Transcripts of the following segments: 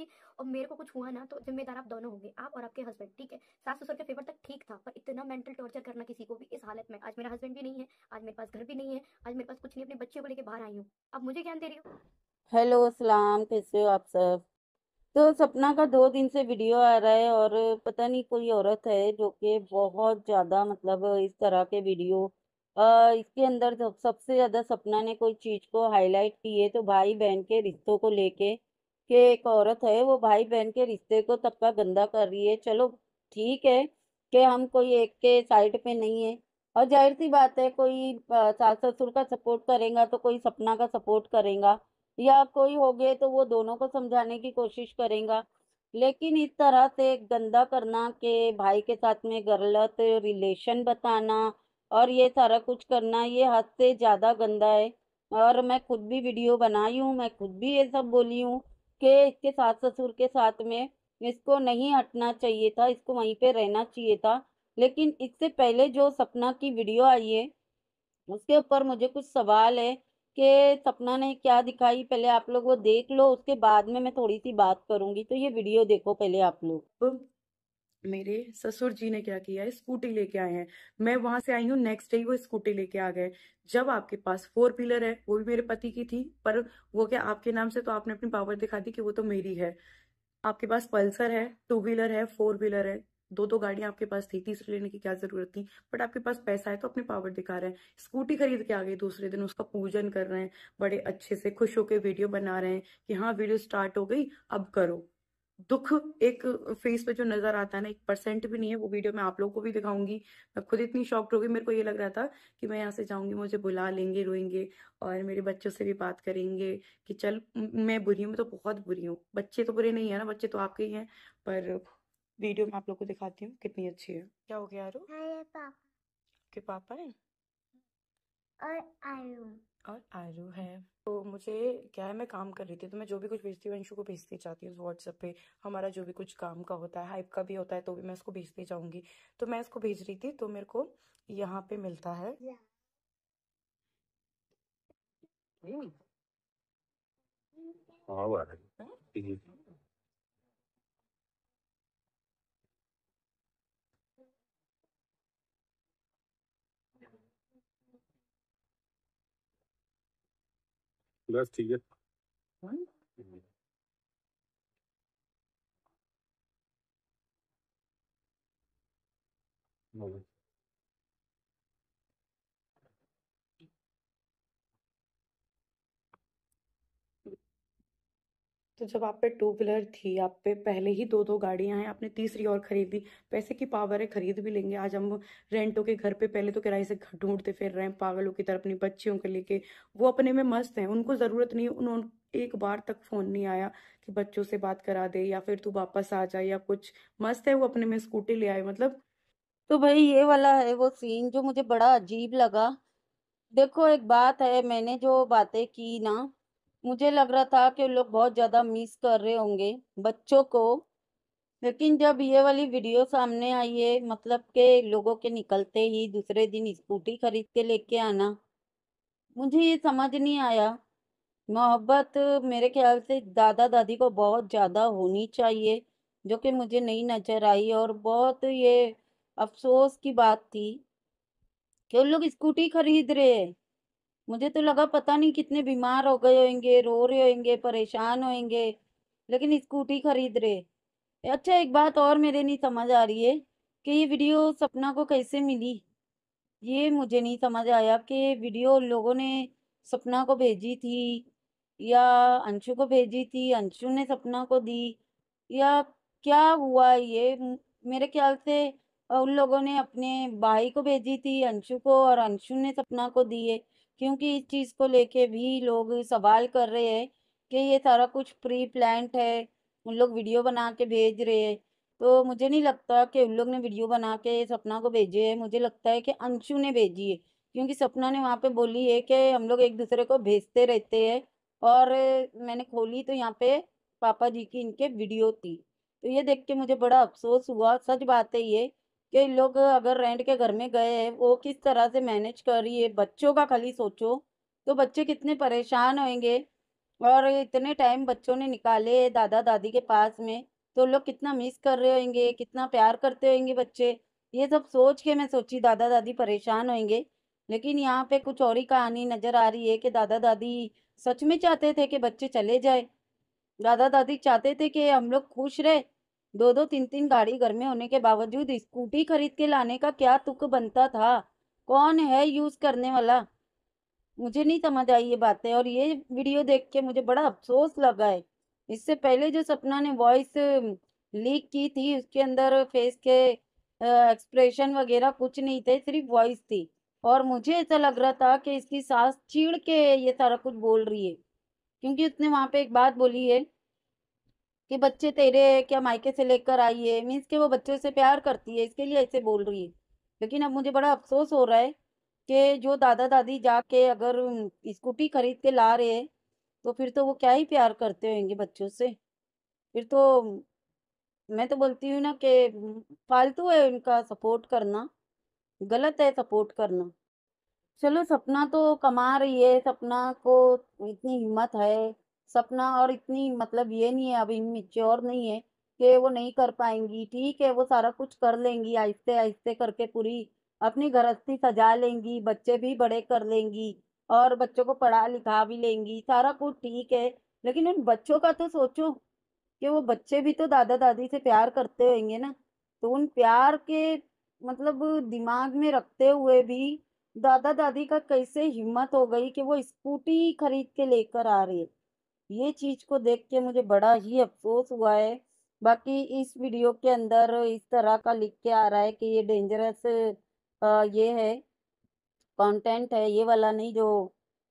लीजिए और मेरे को कुछ हुआ ना तो जिम्मेदार आप दोनों होंगे आप और आपके हस्बैंड ठीक है सास ससुर के फेवर तक ठीक था पर इतना मेंटल टॉर्चर करना किसी को भी इस हालत में आज मेरा हस्बैंड भी नहीं है आज मेरे पास घर भी नहीं है आज मेरे पास कुछ नहीं अपने बच्चे को लेकर बाहर आई हूँ अब मुझे ज्ञान दे रही हो हेलो सलाम कैसे हो आप सब तो सपना का दो दिन से वीडियो आ रहा है और पता नहीं कोई औरत है जो कि बहुत ज़्यादा मतलब इस तरह के वीडियो आ, इसके अंदर सबसे ज़्यादा सपना ने कोई चीज़ को हाईलाइट की है तो भाई बहन के रिश्तों को लेके कि एक औरत है वो भाई बहन के रिश्ते को तबका गंदा कर रही है चलो ठीक है कि हम कोई एक के साइड पे नहीं है और जाहिर सी बात है कोई सास ससुर का सपोर्ट करेगा तो कोई सपना का सपोर्ट करेगा या कोई हो गए तो वो दोनों को समझाने की कोशिश करेगा लेकिन इस तरह से गंदा करना के भाई के साथ में गलत रिलेशन बताना और ये सारा कुछ करना ये हद से ज़्यादा गंदा है और मैं खुद भी वीडियो बनाई हूँ मैं खुद भी ये सब बोली हूँ के इसके सास ससुर के साथ में इसको नहीं हटना चाहिए था इसको वहीं पे रहना चाहिए था लेकिन इससे पहले जो सपना की वीडियो आई है उसके ऊपर मुझे कुछ सवाल है कि सपना ने क्या दिखाई पहले आप लोग वो देख लो उसके बाद में मैं थोड़ी सी बात करूँगी तो ये वीडियो देखो पहले आप लोग तो मेरे ससुर जी ने क्या किया है स्कूटी लेके आए हैं मैं वहां से आई हूँ नेक्स्ट डे वो स्कूटी लेके आ गए जब आपके पास फोर व्हीलर है वो भी मेरे पति की थी पर वो क्या आपके नाम से तो आपने अपनी पावर दिखा दी कि वो तो मेरी है आपके पास पल्सर है टू व्हीलर है फोर व्हीलर है दो दो गाड़ियां आपके पास थी तीसरी लेने की क्या जरूरत थी बट आपके पास पैसा है तो अपनी पावर दिखा रहे हैं स्कूटी खरीद के आ गए दूसरे दिन उसका पूजन कर रहे हैं बड़े अच्छे से खुश होकर वीडियो बना रहे हैं कि हाँ वीडियो स्टार्ट हो गई अब करो दुख एक फेस पे जो नजर आता है ना एक परसेंट भी नहीं है वो वीडियो मैं आप लोगों को भी दिखाऊंगी मैं खुद इतनी शॉक्ड हो गई मेरे को ये लग रहा था कि मैं यहाँ से जाऊंगी मुझे बुला लेंगे रोएंगे और मेरे बच्चों से भी बात करेंगे कि चल मैं बुरी हूँ मैं तो बहुत बुरी हूँ बच्चे तो बुरे नहीं है ना बच्चे तो आपके ही है पर वीडियो में आप लोग को दिखाती हूँ कितनी अच्छी है क्या हो गया पापा के पापा है और और आरू है तो मुझे क्या है मैं काम कर रही थी तो मैं जो भी कुछ भेजती हूँ अंशु को भेजती जाती हूँ व्हाट्सएप पे हमारा जो भी कुछ काम का होता है हाइप का भी होता है तो भी मैं उसको भेजती जाऊंगी तो मैं इसको भेज रही थी तो मेरे को यहाँ पे मिलता है yeah. Hmm. हाँ, बस ठीक है Moment. तो जब आप पे टू व्हीलर थी आप पे पहले ही दो दो गाड़ियां हैं आपने तीसरी और खरीदी पैसे की पावर है खरीद भी लेंगे आज हम रेंटों के घर पे पहले तो किराए से घर ढूंढते फिर रहे हैं पागलों की तरह अपनी बच्चियों को लेके वो अपने में मस्त हैं उनको जरूरत नहीं उन्होंने एक बार तक फोन नहीं आया कि बच्चों से बात करा दे या फिर तू वापस आ जाए या कुछ मस्त है वो अपने में स्कूटी ले आए मतलब तो भाई ये वाला है वो सीन जो मुझे बड़ा अजीब लगा देखो एक बात है मैंने जो बातें की ना मुझे लग रहा था कि लोग बहुत ज़्यादा मिस कर रहे होंगे बच्चों को लेकिन जब ये वाली वीडियो सामने आई है मतलब के लोगों के निकलते ही दूसरे दिन स्कूटी खरीद के लेके आना मुझे ये समझ नहीं आया मोहब्बत मेरे ख्याल से दादा दादी को बहुत ज़्यादा होनी चाहिए जो कि मुझे नहीं नज़र आई और बहुत ये अफसोस की बात थी कि उन लोग स्कूटी खरीद रहे हैं मुझे तो लगा पता नहीं कितने बीमार हो गए होंगे रो रहे होंगे परेशान होंगे लेकिन स्कूटी खरीद रहे अच्छा एक बात और मेरे नहीं समझ आ रही है कि ये वीडियो सपना को कैसे मिली ये मुझे नहीं समझ आया कि ये वीडियो उन लोगों ने सपना को भेजी थी या अंशु को भेजी थी अंशु ने सपना को दी या क्या हुआ ये मेरे ख्याल से उन लोगों ने अपने भाई को भेजी थी अंशु को और अंशु ने सपना को दिए क्योंकि इस चीज़ को लेके भी लोग सवाल कर रहे हैं कि ये सारा कुछ प्री प्लान्ट है उन लोग वीडियो बना के भेज रहे हैं तो मुझे नहीं लगता कि उन लोग ने वीडियो बना के सपना को भेजे है मुझे लगता है कि अंशु ने भेजी है क्योंकि सपना ने वहाँ पे बोली है कि हम लोग एक दूसरे को भेजते रहते हैं और मैंने खोली तो यहाँ पे पापा जी की इनके वीडियो थी तो ये देख के मुझे बड़ा अफसोस हुआ सच बात है ये कि लोग अगर रेंट के घर में गए हैं वो किस तरह से मैनेज कर रही है बच्चों का खाली सोचो तो बच्चे कितने परेशान होंगे और इतने टाइम बच्चों ने निकाले दादा दादी के पास में तो लोग कितना मिस कर रहे होंगे कितना प्यार करते होंगे बच्चे ये सब सोच के मैं सोची दादा दादी परेशान होंगे लेकिन यहाँ पे कुछ और ही कहानी नज़र आ रही है कि दादा दादी सच में चाहते थे कि बच्चे चले जाए दादा दादी चाहते थे कि हम लोग खुश रहे दो दो तीन तीन गाड़ी घर में होने के बावजूद स्कूटी खरीद के लाने का क्या तुक बनता था कौन है यूज करने वाला मुझे नहीं समझ आई ये बातें और ये वीडियो देख के मुझे बड़ा अफसोस लगा है इससे पहले जो सपना ने वॉइस लीक की थी उसके अंदर फेस के एक्सप्रेशन वगैरह कुछ नहीं थे सिर्फ वॉइस थी और मुझे ऐसा लग रहा था कि इसकी सास चीड़ के ये सारा कुछ बोल रही है क्योंकि उसने वहाँ पे एक बात बोली है कि बच्चे तेरे क्या मायके से लेकर आई है मीन्स के वो बच्चों से प्यार करती है इसके लिए ऐसे बोल रही है लेकिन अब मुझे बड़ा अफसोस हो रहा है कि जो दादा दादी जाके अगर स्कूटी खरीद के ला रहे हैं तो फिर तो वो क्या ही प्यार करते होंगे बच्चों से फिर तो मैं तो बोलती हूँ ना कि फालतू है उनका सपोर्ट करना गलत है सपोर्ट करना चलो सपना तो कमा रही है सपना को इतनी हिम्मत है सपना और इतनी मतलब ये नहीं है अभी मिच्योर नहीं है कि वो नहीं कर पाएंगी ठीक है वो सारा कुछ कर लेंगी आहिस्ते आहिस्ते करके पूरी अपनी गृहस्थी सजा लेंगी बच्चे भी बड़े कर लेंगी और बच्चों को पढ़ा लिखा भी लेंगी सारा कुछ ठीक है लेकिन उन बच्चों का तो सोचो कि वो बच्चे भी तो दादा दादी से प्यार करते होंगे ना तो उन प्यार के मतलब दिमाग में रखते हुए भी दादा दादी का कैसे हिम्मत हो गई कि वो स्कूटी खरीद के लेकर आ रही है ये चीज़ को देख के मुझे बड़ा ही अफसोस हुआ है बाकी इस वीडियो के अंदर इस तरह का लिख के आ रहा है कि ये डेंजरस ये है कंटेंट है ये वाला नहीं जो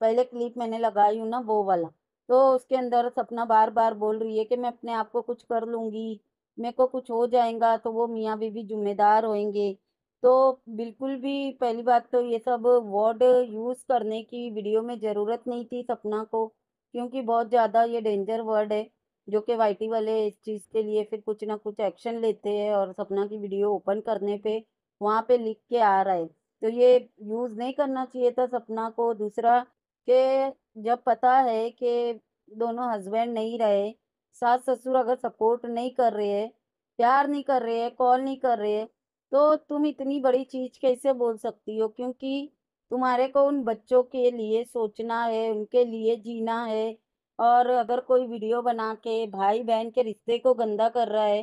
पहले क्लिप मैंने लगाई हूँ ना वो वाला तो उसके अंदर सपना बार बार बोल रही है कि मैं अपने आप को कुछ कर लूँगी मेरे को कुछ हो जाएगा तो वो मियाँ बीबी जिम्मेदार होंगे तो बिल्कुल भी पहली बात तो ये सब वर्ड यूज़ करने की वीडियो में ज़रूरत नहीं थी सपना को क्योंकि बहुत ज़्यादा ये डेंजर वर्ड है जो कि वाई वाले इस चीज़ के लिए फिर कुछ ना कुछ एक्शन लेते हैं और सपना की वीडियो ओपन करने पे वहाँ पे लिख के आ रहा है तो ये यूज़ नहीं करना चाहिए था सपना को दूसरा कि जब पता है कि दोनों हस्बैंड नहीं रहे सास ससुर अगर सपोर्ट नहीं कर रहे है प्यार नहीं कर रहे है कॉल नहीं कर रहे है तो तुम इतनी बड़ी चीज़ कैसे बोल सकती हो क्योंकि तुम्हारे को उन बच्चों के लिए सोचना है उनके लिए जीना है और अगर कोई वीडियो बना के भाई बहन के रिश्ते को गंदा कर रहा है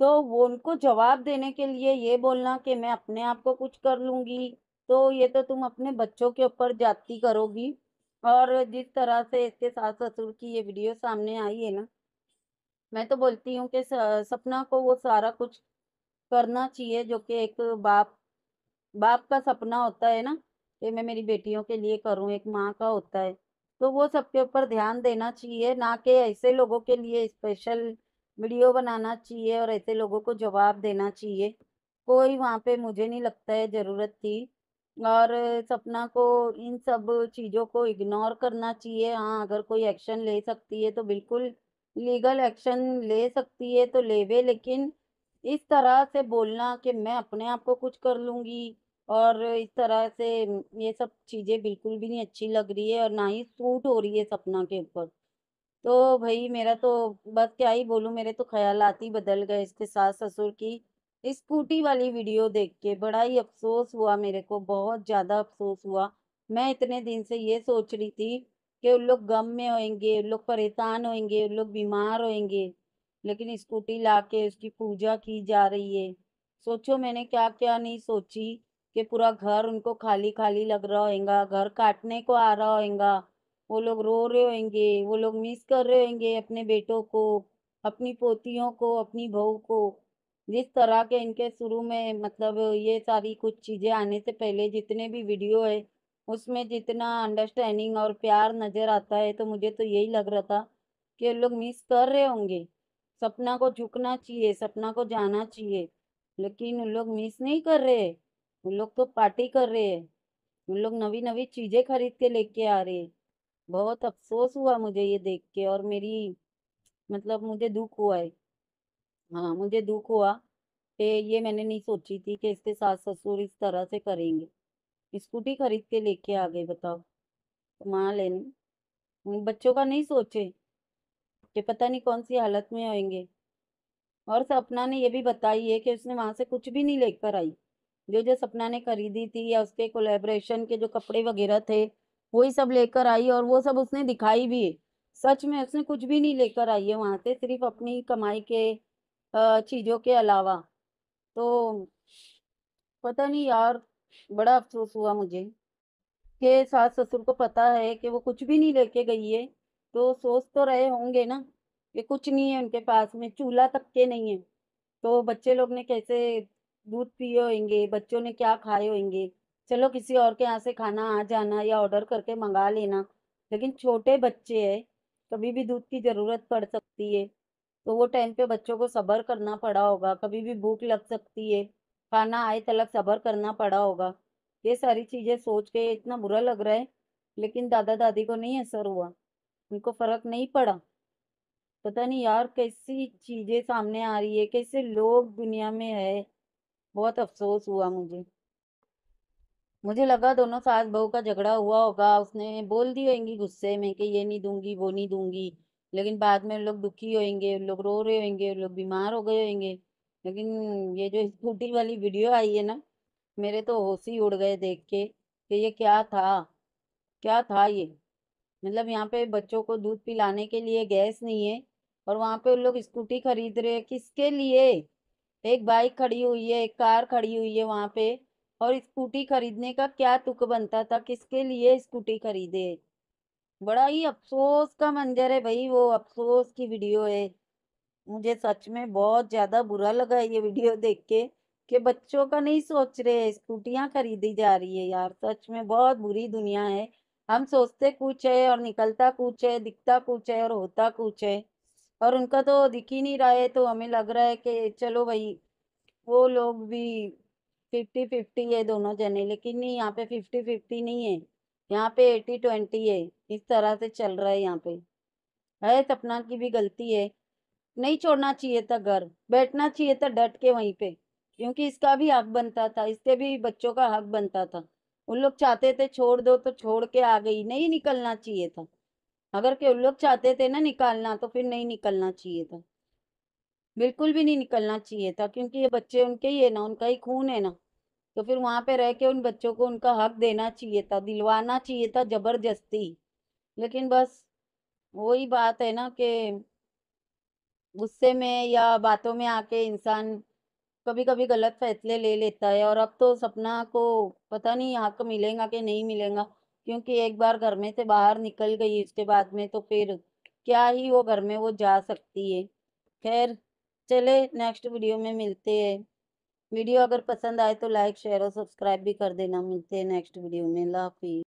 तो वो उनको जवाब देने के लिए ये बोलना कि मैं अपने आप को कुछ कर लूँगी तो ये तो तुम अपने बच्चों के ऊपर जाती करोगी और जिस तरह से इसके सास ससुर की ये वीडियो सामने आई है ना मैं तो बोलती हूँ कि सपना को वो सारा कुछ करना चाहिए जो कि एक बाप बाप का सपना होता है ना कि मैं मेरी बेटियों के लिए करूँ एक माँ का होता है तो वो सबके ऊपर ध्यान देना चाहिए ना कि ऐसे लोगों के लिए स्पेशल वीडियो बनाना चाहिए और ऐसे लोगों को जवाब देना चाहिए कोई वहाँ पे मुझे नहीं लगता है ज़रूरत थी और सपना को इन सब चीज़ों को इग्नोर करना चाहिए हाँ अगर कोई एक्शन ले सकती है तो बिल्कुल लीगल एक्शन ले सकती है तो लेवे लेकिन इस तरह से बोलना कि मैं अपने आप को कुछ कर लूँगी और इस तरह से ये सब चीज़ें बिल्कुल भी नहीं अच्छी लग रही है और ना ही सूट हो रही है सपना के ऊपर तो भाई मेरा तो बस क्या ही बोलूँ मेरे तो ख्याल ही बदल गए इसके सास ससुर की स्कूटी वाली वीडियो देख के बड़ा ही अफसोस हुआ मेरे को बहुत ज़्यादा अफसोस हुआ मैं इतने दिन से ये सोच रही थी कि उन लोग गम में होंगे उन लोग परेशान होएंगे उन लोग बीमार होंगे लेकिन स्कूटी ला के उसकी पूजा की जा रही है सोचो मैंने क्या क्या नहीं सोची कि पूरा घर उनको खाली खाली लग रहा होगा घर काटने को आ रहा होगा वो लोग रो रहे होंगे वो लोग मिस कर रहे होंगे अपने बेटों को अपनी पोतियों को अपनी बहू को जिस तरह के इनके शुरू में मतलब ये सारी कुछ चीज़ें आने से पहले जितने भी वीडियो है उसमें जितना अंडरस्टैंडिंग और प्यार नज़र आता है तो मुझे तो यही लग रहा था कि लोग मिस कर रहे होंगे सपना को झुकना चाहिए सपना को जाना चाहिए लेकिन उन लोग मिस नहीं कर रहे उन लोग तो पार्टी कर रहे हैं उन लोग नवी नवी चीज़ें खरीद के लेके आ रहे हैं बहुत अफसोस हुआ मुझे ये देख के और मेरी मतलब मुझे दुख हुआ है हाँ मुझे दुख हुआ कि ये मैंने नहीं सोची थी कि इसके सास ससुर इस तरह से करेंगे स्कूटी खरीद के लेके आ गए बताओ माँ लेने बच्चों का नहीं सोचे कि पता नहीं कौन सी हालत में आएंगे और सपना ने ये भी बताई है कि उसने वहाँ से कुछ भी नहीं लेकर आई जो जो सपना ने खरीदी थी या उसके कोलेब्रेशन के जो कपड़े वगैरह थे वही सब लेकर आई और वो सब उसने दिखाई भी है सच में उसने कुछ भी नहीं लेकर आई है वहाँ से सिर्फ अपनी कमाई के चीज़ों के अलावा तो पता नहीं यार बड़ा अफसोस हुआ मुझे कि सास ससुर को पता है कि वो कुछ भी नहीं लेके गई है तो सोच तो रहे होंगे ना कि कुछ नहीं है उनके पास में चूल्हा तक के नहीं है तो बच्चे लोग ने कैसे दूध पिए होंगे बच्चों ने क्या खाए होंगे चलो किसी और के यहाँ से खाना आ जाना या ऑर्डर करके मंगा लेना लेकिन छोटे बच्चे हैं कभी भी दूध की ज़रूरत पड़ सकती है तो वो टाइम पे बच्चों को सब्र करना पड़ा होगा कभी भी भूख लग सकती है खाना आए तलक सब्र करना पड़ा होगा ये सारी चीज़ें सोच के इतना बुरा लग रहा है लेकिन दादा दादी को नहीं असर हुआ उनको फ़र्क नहीं पड़ा पता नहीं यार कैसी चीज़ें सामने आ रही है कैसे लोग दुनिया में है बहुत अफसोस हुआ मुझे मुझे लगा दोनों सास बहू का झगड़ा हुआ होगा उसने बोल दी होगी गुस्से में कि ये नहीं दूंगी वो नहीं दूंगी लेकिन बाद में लोग दुखी होंगे लोग रो रहे होंगे लोग बीमार हो गए होंगे लेकिन ये जो स्कूटी वाली वीडियो आई है ना मेरे तो होश ही उड़ गए देख के कि ये क्या था क्या था ये मतलब यहाँ पे बच्चों को दूध पिलाने के लिए गैस नहीं है और वहाँ पे लोग स्कूटी खरीद रहे किसके लिए एक बाइक खड़ी हुई है एक कार खड़ी हुई है वहाँ पे और स्कूटी खरीदने का क्या तुक बनता था किसके लिए स्कूटी खरीदे बड़ा ही अफसोस का मंजर है भाई वो अफसोस की वीडियो है मुझे सच में बहुत ज़्यादा बुरा लगा ये वीडियो देख के कि बच्चों का नहीं सोच रहे स्कूटियाँ खरीदी जा रही है यार सच में बहुत बुरी दुनिया है हम सोचते कुछ है और निकलता कुछ है दिखता कुछ है और होता कुछ है और उनका तो दिख ही नहीं रहा है तो हमें लग रहा है कि चलो भाई वो लोग भी फिफ्टी फिफ्टी है दोनों जने लेकिन नहीं यहाँ पे फिफ्टी फिफ्टी नहीं है यहाँ पे एटी ट्वेंटी है इस तरह से चल रहा है यहाँ पे है सपना की भी गलती है नहीं छोड़ना चाहिए था घर बैठना चाहिए था डट के वहीं पे क्योंकि इसका भी हक बनता था इसके भी बच्चों का हक बनता था उन लोग चाहते थे छोड़ दो तो छोड़ के आ गई नहीं निकलना चाहिए था अगर के उन लोग चाहते थे ना निकालना तो फिर नहीं निकलना चाहिए था बिल्कुल भी नहीं निकलना चाहिए था क्योंकि ये बच्चे उनके ही है ना उनका ही खून है ना तो फिर वहाँ पे रह के उन बच्चों को उनका हक देना चाहिए था दिलवाना चाहिए था ज़बरदस्ती लेकिन बस वही बात है ना कि गुस्से में या बातों में आके इंसान कभी कभी गलत फैसले ले लेता है और अब तो सपना को पता नहीं हक मिलेगा कि नहीं मिलेगा क्योंकि एक बार घर में से बाहर निकल गई उसके बाद में तो फिर क्या ही वो घर में वो जा सकती है खैर चले नेक्स्ट वीडियो में मिलते हैं वीडियो अगर पसंद आए तो लाइक शेयर और सब्सक्राइब भी कर देना मिलते हैं नेक्स्ट वीडियो में अल्लाह हाफिज़